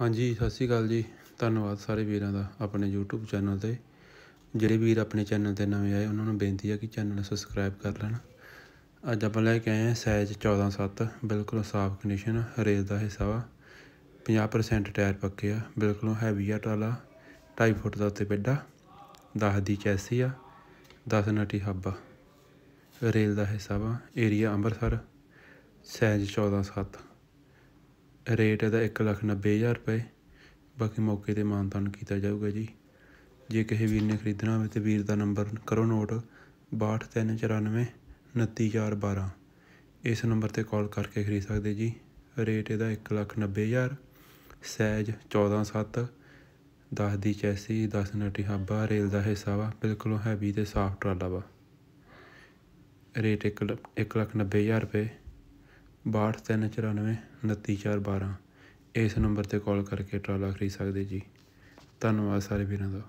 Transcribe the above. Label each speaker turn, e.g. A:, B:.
A: ਹਾਂਜੀ ਸਤਿ ਸ਼੍ਰੀ ਅਕਾਲ ਜੀ ਧੰਨਵਾਦ ਸਾਰੇ ਵੀਰਾਂ ਦਾ ਆਪਣੇ YouTube ਚੈਨਲ ਤੇ ਜਿਹੜੇ ਵੀਰ ਆਪਣੇ ਚੈਨਲ ਤੇ ਨਵੇਂ ਆਏ ਉਹਨਾਂ ਨੂੰ ਬੇਨਤੀ ਹੈ ਕਿ ਚੈਨਲ ਨੂੰ ਸਬਸਕ੍ਰਾਈਬ ਕਰ ਲੈਣ ਅੱਜ ਆਪਾਂ ਲੈ ਕੇ ਆਏ ਹਾਂ ਸਾਈਜ਼ 14-7 ਬਿਲਕੁਲ ਸਾਫ ਕੰਡੀਸ਼ਨ ਰੇਸ ਦਾ ਹਿੱਸਾ ਵਾ 50% ਟਾਇਰ ਪੱਕੇ ਆ ਬਿਲਕੁਲ ਹੈਵੀ ਆ ਟਾਲਾ 2.5 ਫੁੱਟ ਦਾ ਉੱਤੇ ਪੈਡਾ 10 ਦੀ ਚੈਸੀ ਆ 10 ਨਟੀ ਹੱਬ ਰੇਲ ਦਾ ਹਿੱਸਾ ਵਾ ਏਰੀਆ ਅੰਮ੍ਰਿਤਸਰ ਸਾਈਜ਼ 14-7 ਰੇਟ ਇਹਦਾ ਇੱਕ ਲੱਖ ਰੁਪਏ ਬਾਕੀ ਮੌਕੇ 'ਤੇ ਮਾਨਤਾਨ ਕੀਤਾ ਜਾਊਗਾ ਜੀ ਜੇ ਕਿਸੇ ਵੀਰ ਨੇ ਖਰੀਦਣਾ ਹੋਵੇ ਤੇ ਵੀਰ ਦਾ ਨੰਬਰ ਕਰੋ ਨੋਟ 6234 29412 ਇਸ ਨੰਬਰ ਤੇ ਕਾਲ ਕਰਕੇ ਖਰੀਦ ਸਕਦੇ ਜੀ ਰੇਟ ਇਹਦਾ 1 ਲੱਖ ਸਾਈਜ਼ 14 7 10 ਦੀ ਚੈਸੀ 10 ਨਟੀ ਹੱਬਾ ਰੇਲ ਦਾ ਹਿੱਸਾ ਵਾ ਬਿਲਕੁਲ ਹੈਵੀ ਤੇ ਸਾਫਟ ਟਰਾਲਾ ਵਾ ਰੇਟ 1 ਲੱਖ ਰੁਪਏ ਬਾਹਠ ਤਿੰਨ ਚੁਰਾਨਵੇਂ ਉਨੱਤੀ ਚਾਰ ਬਾਰ੍ਹਾਂ ਇਸ ਨੰਬਰ 'ਤੇ ਕਾਲ ਕਰਕੇ ਟਰਾਲਾ ਖਰੀਦ ਸਕਦੇ ਜੀ ਧੰਨਵਾਦ ਸਾਰੇ ਵੀਰਾਂ ਦਾ